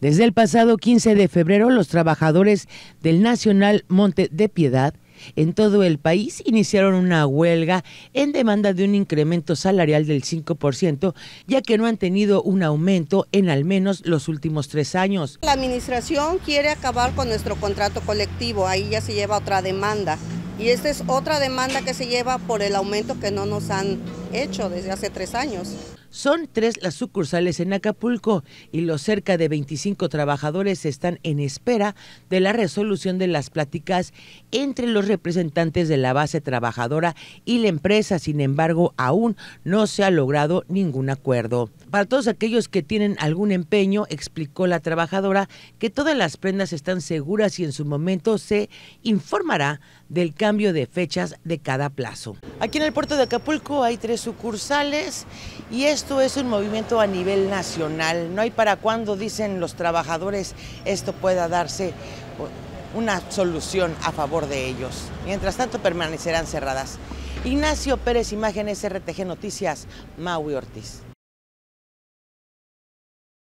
Desde el pasado 15 de febrero, los trabajadores del Nacional Monte de Piedad en todo el país iniciaron una huelga en demanda de un incremento salarial del 5%, ya que no han tenido un aumento en al menos los últimos tres años. La administración quiere acabar con nuestro contrato colectivo, ahí ya se lleva otra demanda. Y esta es otra demanda que se lleva por el aumento que no nos han hecho desde hace tres años. Son tres las sucursales en Acapulco y los cerca de 25 trabajadores están en espera de la resolución de las pláticas entre los representantes de la base trabajadora y la empresa. Sin embargo, aún no se ha logrado ningún acuerdo. Para todos aquellos que tienen algún empeño, explicó la trabajadora que todas las prendas están seguras y en su momento se informará del cambio de fechas de cada plazo. Aquí en el puerto de Acapulco hay tres sucursales y esto esto es un movimiento a nivel nacional. No hay para cuando, dicen los trabajadores, esto pueda darse una solución a favor de ellos. Mientras tanto, permanecerán cerradas. Ignacio Pérez, Imágenes RTG Noticias, Maui Ortiz.